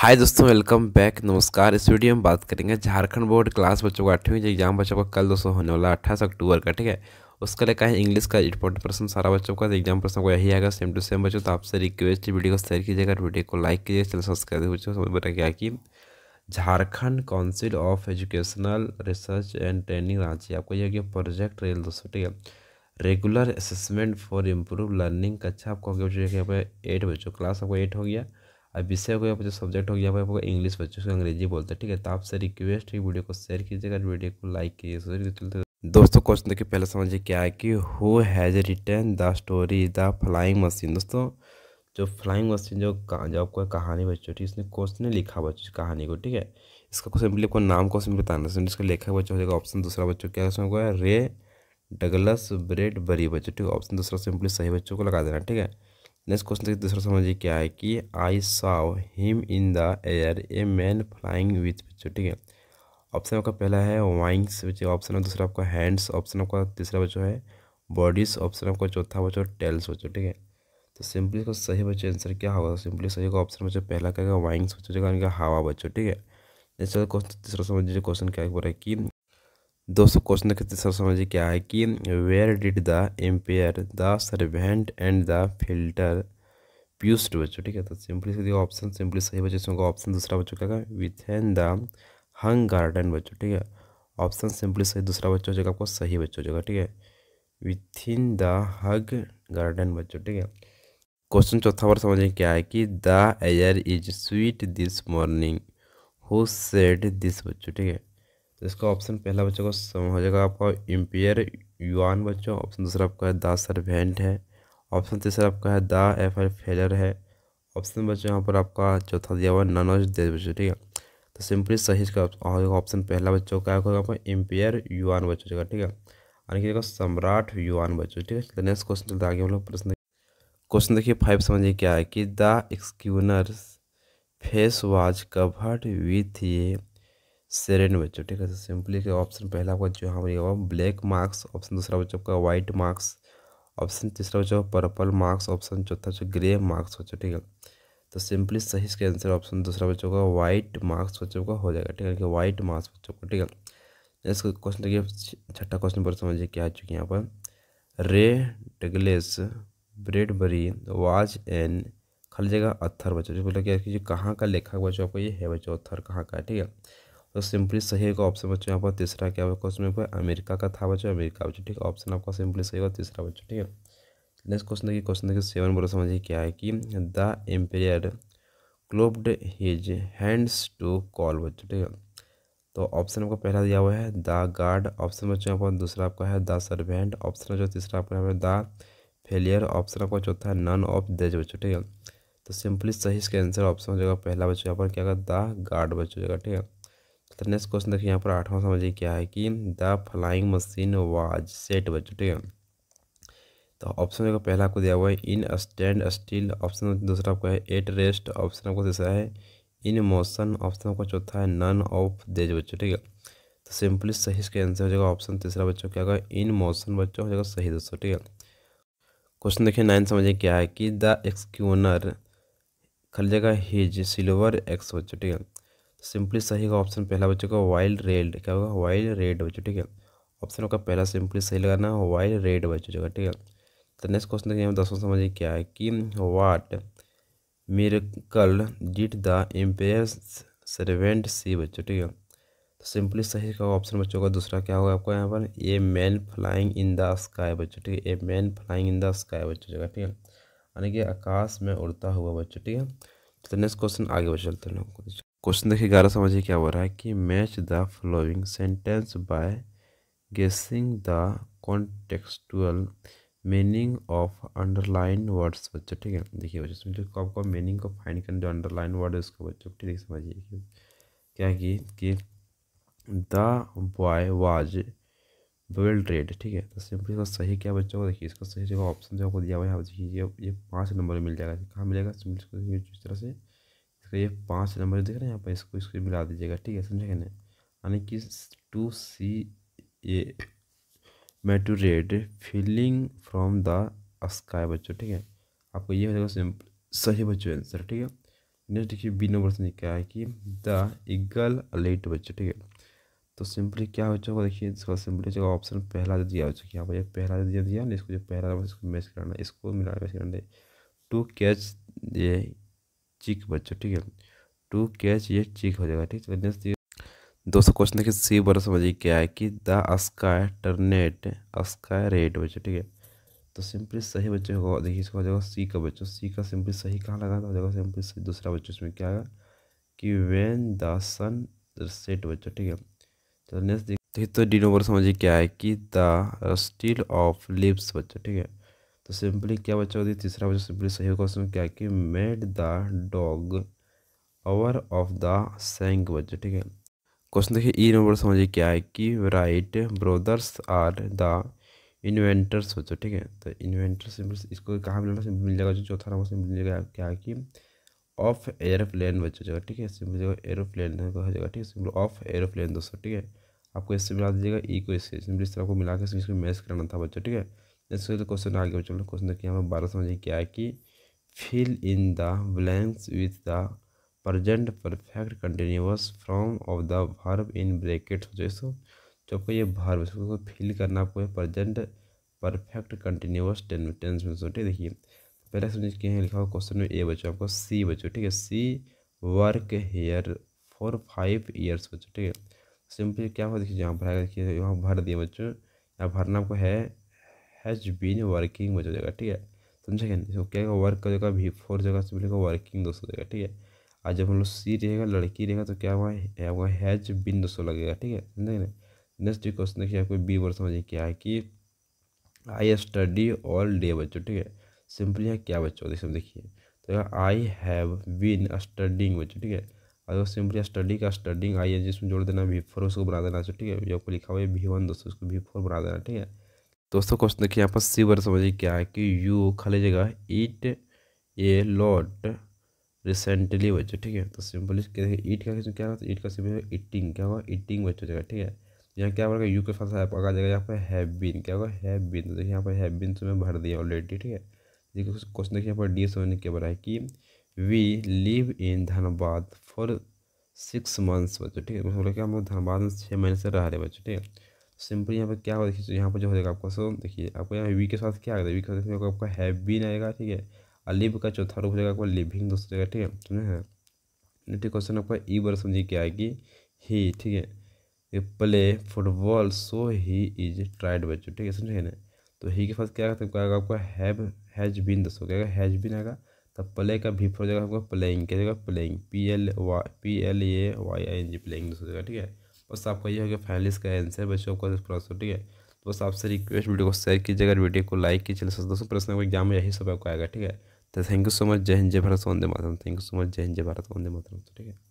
हाय दोस्तों welcome back नमस्कार इस वीडियो में बात करेंगे झारखंड बोर्ड क्लास बच्चों का आठवीं जो एग्जाम बच्चों का कल दोस्तों होने वाला अट्ठाईस अक्टूबर का ठीक है उसका लिए कहें इंग्लिश का इंपॉर्टेंट प्रश्न सारा बच्चों का एग्जाम प्रश्न को यही आएगा सेम टू सेम बच्चों तो आपसे रिक्वेस्ट वीडियो को शेयर कीजिएगा वीडियो को लाइक कीजिएगा चलो सब्सक्राइब बच्चों समझ में रखिएगा कि Jharkhand council of educational research and training Ranchi आपको यह प्रोजेक्ट रेल दोस्तों ठीक है regular assessment for improve learning कक्षा आपको यहाँ पर एट बच्चों क्लास आपको एट हो गया अब विषय को यहाँ पर जो सब्जेक्ट हो गया यहाँ पर इंग्लिश बच्चे को अंग्रेजी बोलते हैं ठीक है तो आपसे रिक्वेस्ट है वीडियो को शेयर कीजिएगा वीडियो को लाइक कीजिए तो दोस्तों क्वेश्चन देखिए पहले समझिए क्या है कि who has written the story the flying machine दोस्तों जो फ्लाइंग मशीन जो जो आपको कहानी बच्चों ठीक है इसने ने लिखा बच्चों कहानी को ठीक है इसका सिंपली आपको नाम क्वेश्चन बताना है इसका लेखक बच्चों हो जाएगा ऑप्शन दूसरा बच्चों क्या क्वेश्चन होगा रे डगलस ब्रेड बरी बच्चों ठीक है ऑप्शन दूसरा सिंपली सही बच्चों को लगा देना ठीक है नेक्स्ट क्वेश्चन देखिए दूसरा समझिए क्या है कि I saw him in the air a man flying with picture ठीक है ऑप्शन आपका पहला है वाइंग्स बच्चे ऑप्शन है दूसरा आपका हैंड्स ऑप्शन आपका तीसरा बच्चों है बॉडीज ऑप्शन आपका चौथा बच्चों टेल्स बच्चों ठीक है तो सिंपली का सही बच्चे आंसर क्या होगा सिंपली सही का ऑप्शन बच्चों पहला क्या वाइंग्स बच्चों का हवा बच्चों ठीक है नेक्स्ट क्वेश्चन तीसरा समझ लीजिए क्वेश्चन क्या है कि दोस्तों क्वेश्चन का तीसरा समझिए क्या है कि where did the emperor the servant and the filter paused बच्चों ठीक है तो सिंपली से ऑप्शन सिंपली सही बच्चे इसमें ऑप्शन दूसरा बच्चों का with an the hung garden बच्चों ठीक है ऑप्शन सिंपली सही दूसरा बच्चा हो जाएगा आपको सही बच्चा हो जाएगा ठीक है with in the hug garden बच्चों ठीक है क्वेश्चन चौथा बार समझिए क्या है कि the air is sweet this morning who said this बच्चों ठीक है तो इसका ऑप्शन पहला बच्चों का हो जाएगा आपका इम्पियर युआन बच्चों ऑप्शन दूसरा आपका है दा सर्वेंट है ऑप्शन तीसरा आपका है दा एफ आई फेलर है ऑप्शन बच्चों यहाँ पर आपका चौथा दिया हुआ नन ऑफ दे बच्चों ठीक है तो सिंपली सही इसका ऑप्शन पहला बच्चों का होगा आपका इम्पियर युआन बच्चों का ठीक है यानी कि सम्राट युआन बच्चों ठीक है नेक्स्ट क्वेश्चन चलते आगे हम लोग प्रश्न क्वेश्चन देखिए फाइव समझिए क्या है कि the executioner's face was covered with a screen बच्चों ठीक है सिंपली के ऑप्शन पहला आपका जो हमारे होगा ब्लैक मार्क्स ऑप्शन दूसरा बच्चों आपका व्हाइट मार्क्स ऑप्शन तीसरा बच्चों पर्पल मार्क्स ऑप्शन चौथा बच्चों ग्रे मार्क्स बच्चों ठीक है तो सिंपली सही इसके आंसर ऑप्शन दूसरा बच्चों का व्हाइट मार्क्स बच्चों का हो जाएगा ठीक है व्हाइट मार्क्स बच्चों को ठीक है नेक्स्ट क्वेश्चन देखिए छठा क्वेश्चन पर समझिए क्या आ चुकी है यहाँ पर रे डगलेस ब्रेडबरी वाज एन खाली जगह अथर बच्चों बोला क्या कहाँ का लेखक बच्चों आपको ये है बच्चों अथर कहाँ का ठीक है तो सिंपली सही होगा ऑप्शन बच्चों यहाँ पर तीसरा क्या होगा क्वेश्चन में अमेरिका का था बच्चों अमेरिका बच्चों ठीक है ऑप्शन आपका सिंपली सही होगा तीसरा बच्चों ठीक है नेक्स्ट क्वेश्चन देखिए क्वेश्चन देखिए सेवन बोलो समझिए क्या है कि the emperor clapped his hands to call बच्चों ठीक है तो ऑप्शन आपका पहला दिया हुआ है द गार्ड ऑप्शन बच्चों यहाँ पर दूसरा आपका है द सर्वेंट ऑप्शन जो तीसरा आपका यहाँ पर द फेलियर ऑप्शन आपका चौथा है नन ऑफ दज बच्चों ठीक है तो सिंपली सही इसका आंसर ऑप्शन हो जाएगा पहला बच्चों यहाँ पर क्या होगा द गार्ड बच्चों ठीक है तो नेक्स्ट क्वेश्चन देखिए यहाँ पर आठवां समझिए क्या है कि the flying machine was set बच्चों ठीक है तो ऑप्शन देखो पहला आपको दिया हुआ है इन स्टैंड स्टील ऑप्शन दूसरा आपको है एट रेस्ट ऑप्शन आपको तीसरा है इन मोशन ऑप्शन आपको चौथा है नन ऑफ देज बच्चों ठीक है तो सिंपली सही इसका आंसर हो जाएगा ऑप्शन तीसरा बच्चों क्या होगा इन मोशन बच्चों हो जाएगा सही दोस्तों ठीक है क्वेश्चन देखिए नाइन समझिए क्या है कि द एक्सक्यूनर खाली जाएगा हिज सिल्वर एक्स बच्चों ठीक है सिंपली सही का ऑप्शन पहला बच्चों का वाइल्ड रेड क्या होगा वाइल्ड रेड बच्चों ठीक है ऑप्शन होगा पहला सिंपली सही लगाना वाइल्ड रेड बच्चों का ठीक है तो नेक्स्ट क्वेश्चन देखिए हम समझिए क्या है कि what miracle did the emperor servant see बच्चों ठीक है तो सिंपली सही का ऑप्शन बच्चों का दूसरा क्या होगा आपको यहाँ पर a man flying in the sky बच्चों ठीक है a man flying in the sky बच्चों जगह ठीक है यानी कि आकाश में उड़ता हुआ बच्चों ठीक है तो नेक्स्ट क्वेश्चन आगे बच्चे चलते हैं क्वेश्चन देखिए ग्यारह समझिए क्या हो रहा है कि match the following sentence by guessing the contextual meaning of underline words बच्चों ठीक है देखिए बच्चों समझो कब कब मीनिंग को फाइंड करने जो अंडरलाइन वर्ड है उसको बच्चों ठीक है समझिए क्या की कि the boy was well trained ठीक है तो सिंपली इसका सही क्या बच्चों को देखिए इसका सही जगह ऑप्शन जो आपको दिया हुआ है ये ये पाँच नंबर मिल जाएगा कहाँ मिलेगा सिंपली इसको इस तरह से तो ये पांच नंबर देख रहे हैं यहाँ पर इसको इसको मिला दीजिएगा ठीक है समझे ना यानी कि to see a meteor falling from the sky बच्चों ठीक है आपको ये हो जाएगा सही बच्चों आंसर ठीक है नेक्स्ट देखिए बी नंबर से क्या है कि द इगल अलेट बच्चों ठीक है तो सिंपली क्या बच्चों को देखिए इसका सिंपली जो ऑप्शन पहला दे दिया बच्चों यहाँ पर जो पहला दे दिया दिया इसको जो पहला इसको मैच कराना इसको मिला मैच कराना टू कैच ये चिक बच्चों ठीक है टू कैच ये चिक हो जाएगा ठीक है तो दोस्तों क्वेश्चन देखिए सी बड़ा समझिए क्या है कि the sky turned sky red बच्चो ठीक है तो सिंपली सही बच्चे होगा देखिए इसका हो जाएगा सी का बच्चों सी का सिंपली सही कहाँ लगा था हो जाएगा सिंपली सही दूसरा बच्चों इसमें क्या आएगा कि वेन द सन सेट बच्चो ठीक है तो नेक्स्ट देखिए तो नंबर समझिए क्या है कि द स्टील ऑफ लिप्स बच्चों ठीक है तो सिंपली क्या बच्चा होती है तीसरा बच्चा सिंपली सही क्वेश्चन क्या कि made the dog hour of the song बच्चे ठीक है क्वेश्चन देखिए ई e नंबर समझिए क्या है कि Wright brothers are the inventors बच्चों ठीक है तो इन्वेंटर्स इसको कहाँ मिलेगा मिल जाएगा जो चौथा नंबर सिंपल मिल जाएगा क्या कि ऑफ एयरप्लेन बच्चों जगह ठीक है सिंपल जगह एरोप्लेन कहा जाएगा ठीक है सिंपल ऑफ एरोप्लेन दोस्तों ठीक है आपको इससे मिला दीजिएगा ई e को इससे सिंपल इस तरह को मिला के इसमें मैच कराना था बच्चों ठीक है इसके क्वेश्चन आगे चलो क्वेश्चन देखिए हमें बारह समझिए क्या है कि fill in the blanks with the present perfect continuous form of the verb in bracket जो इसको जो आपको ये भर्व इसको फिल करना आपको प्रजेंट परफेक्ट कंटिन्यूस टेंस में ठीक देखिए पहले समझ के हैं लिखा हुआ क्वेश्चन में ए बच्चों आपको सी बच्चों ठीक है she work here for five years बच्चों ठीक है सिंपली क्या हुआ देखिए यहाँ भरा देखिए यहाँ भर दिए बच्चों यहाँ भरना आपको है हैज़ बीन वर्किंग बच हो जाएगा ठीक है समझे क्या इसको क्या होगा वर्क का जगह भी फोर जगह से मिलेगा वर्किंग दोस्तों जगह ठीक है आज जब हम लोग सी रहेगा लड़की रहेगा तो क्या हुआ हुआ हैज बिन दोस्तों लगेगा ठीक है समझे ना नेक्स्ट क्वेश्चन देखिए आपको बी वर्ड समझिए क्या है कि आई स्टडी ऑल डे बच्चों ठीक है सिंपली है क्या बच्चों देखिए देखिए तो आई हैव बीन स्टडिंग बच्चों ठीक है अगर सिंपली स्टडी का स्टडिंग आई है जिसमें जोड़ देना भी फोर उसको बना देना ठीक है जो आपको लिखा हुआ है भी वन दोस्तों उसको भी फोर बना देना ठीक है दोस्तों क्वेश्चन देखिए यहाँ पर सी वर्ड समझिए क्या है कि यू खाली जगह ईट ए लॉट रिसेंटली बच्चों ठीक है तो सिंपल इसके ईट का क्वेश्चन क्या होगा ईट का सिंपल ईटिंग क्या होगा ईटिंग बच्चों जगह ठीक है यहाँ क्या बोलेगा यू के साथ आ जाएगा यहाँ पर हैबिन क्या होगा हैबिन तो देखिए यहाँ पर हैबिन तुम्हें भर दिया ऑलरेडी ठीक है देखिए क्वेश्चन देखिए यहाँ पर डी समझने के बना है कि we live in Dhanbad for six months बच्चों ठीक है मतलब क्या हम धनबाद में छः महीने से रह रहे बच्चों ठीक है सिंपल यहाँ पर क्या होगा देखिए तो यहाँ पर जो हो जाएगा आपका सो देखिए आपको यहाँ वी के साथ क्या आएगा वी के साथ देखिए आपका हैवीन आएगा ठीक है और लिव का चौथा रूप हो जाएगा आपका लिविंग दोस्तों जगह ठीक है सुना तो हैं हाँ। नेक्स्ट क्वेश्चन आपका ई e वर्ड समझिए क्या आएगी ही ठीक है ये play football so he is tired बच्चों ठीक है समझे ना तो ही के साथ क्या आएगा तब तो आएगा आपका हैव हैज बीन दोस्तों क्या आएगा हैज बिन आएगा तब प्ले का भी हो जाएगा आपका प्लेइंग क्या जाएगा playing P L Y P L A Y I N G playing दोस्तों जगह ठीक है बस आपका ये हो गया फाइनली इसका आंसर बच्चों को आंसर ठीक है तो बस आपसे रिक्वेस्ट वीडियो को शेयर कीजिएगा वीडियो को लाइक कीजिए दोस्तों प्रश्न को एग्जाम में यही सब आपको आएगा ठीक है तो थैंक यू सो मच जय हिंद जय Bharat Vande Mataram thank you so much जय हिंद जय भारत वंदे मातरम ठीक है